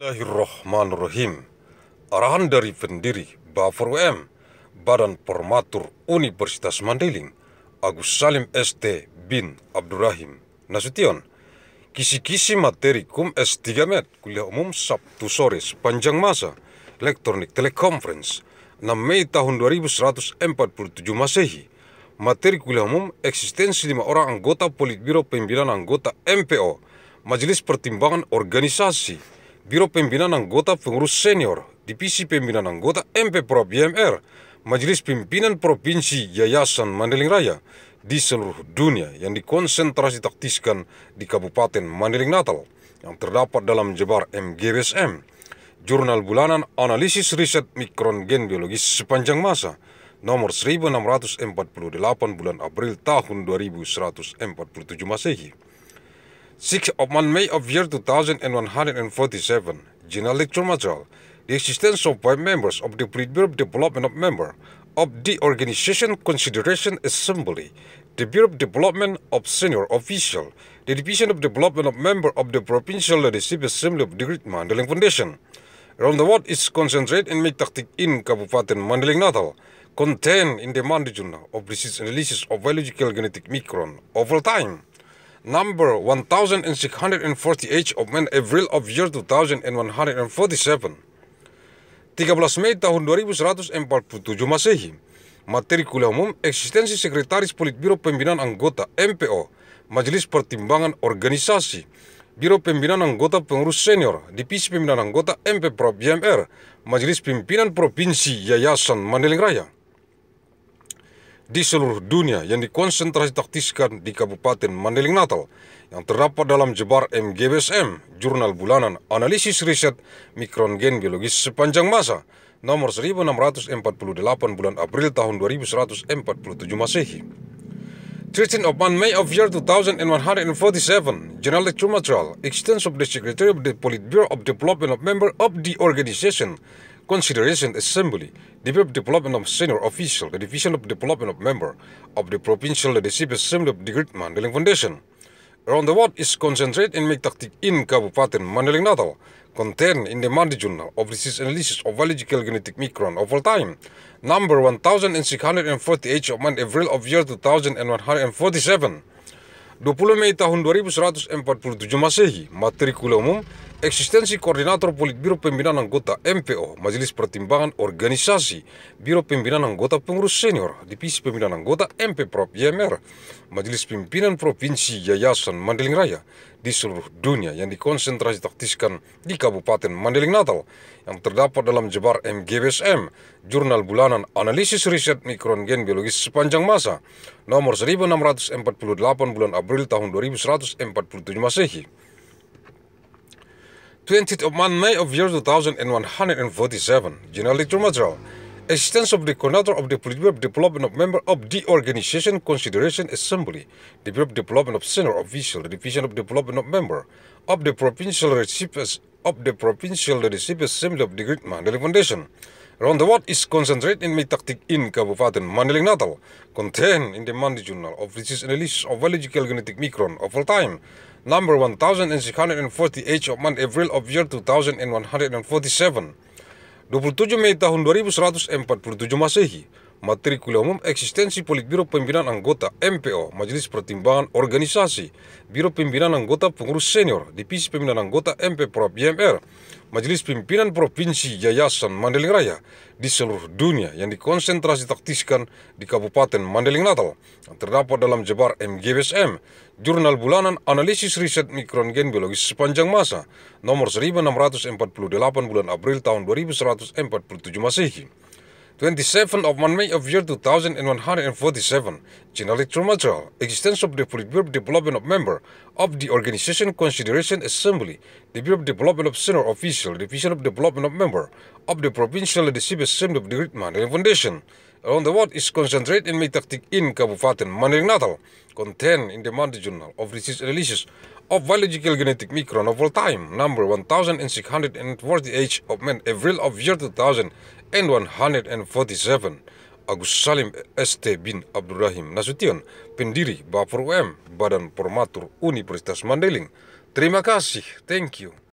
Bismillahirrahmanirrahim. Arahan dari pendiri Bafor UM, Badan Permatur Universitas Mandailing, Agus Salim ST bin Abdurrahim Nasution. Kisi-kisi materi Kum S3 Med Kuliah Umum Sabtu sore sepanjang masa Elektronik Telekonferensi 6 Mei tahun 2147 Masehi Materi Kuliah Umum Eksistensi lima orang anggota Politbiro Pimpinan Anggota MPO Majelis Pertimbangan Organisasi Biro Pimpinan Anggota Pengurus Senior, Divisi Pimpinan Anggota MP Pro BMR, Majelis Pimpinan Provinsi Yayasan Mandeling Raya di seluruh dunia yang dikonsentrasi taktiskan di Kabupaten Mandeling Natal yang terdapat dalam jebar MGBSM, Jurnal Bulanan Analisis Riset Mikron Gen Biologis Sepanjang Masa, nomor 1648 bulan April tahun 2147 Masehi. 6 of May of year 2147, General Major, the existence of by members of the Bureau Development of Member of the Organization Consideration Assembly, the Bureau of Development of Senior Official, the Division of Development of Member of the Provincial Leadership Assembly of the Great Foundation. Around the world is concentrated in Mektaktik in Kabupaten Mandaling Natal, contained in the Mandijuna of disease analysis of biological genetic micron over time. number 1648 of men April of year 2147 13 Mei tahun 2147 Masehi Materi kuliah umum eksistensi sekretaris Politbiro Pembinaan Anggota MPO Majelis Pertimbangan Organisasi Biro Pembinaan Anggota Pengurus Senior Divisi Pembinaan Anggota MP Prof. BMR Majelis Pimpinan Provinsi Yayasan Mandeling Raya di seluruh dunia yang dikonsentrasi taktiskan di Kabupaten Mandailing Natal yang terdapat dalam jebar MGBSM, Jurnal Bulanan Analisis Riset Mikron Gen Biologis Sepanjang Masa, nomor 1648 bulan April tahun 2147 Masehi. Treating upon May of year 2147, General Electromaterial, Extensive of the Secretary of the Politburo of Development of Member of the Organization, consideration assembly, development of senior official, the division of development of member of the provincial leadership assembly of the Great Deling Foundation. Around the world is concentrated in Mektaktik in Kabupaten Mandeling Natal, contained in the Mandi Journal of Disease Analysis of Biological Genetic Micron over time, number 1648 of month April of year 2147. 20 Mei tahun 2147 Masehi, matrikul umum Eksistensi Koordinator Politbiro Pembinaan Anggota MPO Majelis Pertimbangan Organisasi Biro Pembinaan Anggota Pengurus Senior Divisi Pembinaan Anggota MP Prop YMR Majelis Pimpinan Provinsi Yayasan Mandeling Raya di seluruh dunia yang dikonsentrasi taktiskan di Kabupaten Mandeling Natal yang terdapat dalam jebar MGBSM Jurnal Bulanan Analisis Riset Mikron Gen Biologis Sepanjang Masa nomor 1648 bulan April tahun 2147 Masehi 20th of May of year 2147, General of extensively coordinator of the political Development of Member of the Organization Consideration Assembly, the Development of Senior Official, the Division of Development of Member of the Provincial Recipients of the Provincial Leadership Assembly of the Great Mandalay Foundation. Around the world is concentrated in tactic in Kabupaten Mandalay Natal, contained in the Mandalay Journal of Research Analysis of Biological Genetic Micron of all time, number 1648 of month April of year 2147 27 Mei tahun 2147 Masehi Matrikula Umum Eksistensi Politbiro Pembinaan Anggota MPO Majelis Pertimbangan Organisasi Biro Pembinaan Anggota Pengurus Senior Divisi Pembinaan Anggota MP Prop YMR Majelis Pimpinan Provinsi Yayasan Mandeling Raya di seluruh dunia yang dikonsentrasi taktiskan di Kabupaten Mandeling Natal yang terdapat dalam jebar MGBSM Jurnal Bulanan Analisis Riset Gen Biologis Sepanjang Masa nomor 1648 bulan April tahun 2147 Masehi. 27 of 1 May of year 2147, General Trumajal, existence of the Politburo Development of Member of the Organization Consideration Assembly, the Bureau of Development of Senior Official, Division of Development of Member of the Provincial Leadership Assembly of the Man and Foundation. Around the world is concentrated in Metaktik in Kabupaten Manering Natal, contained in the monthly Journal of Research Analysis of biological genetic micron of all time, number 1648 of man, April of year 2000 N 147 Agus Salim ST bin Abdurrahim Nasution, pendiri Bapur UM, Badan Permatur Universitas Mandeling. Terima kasih, thank you.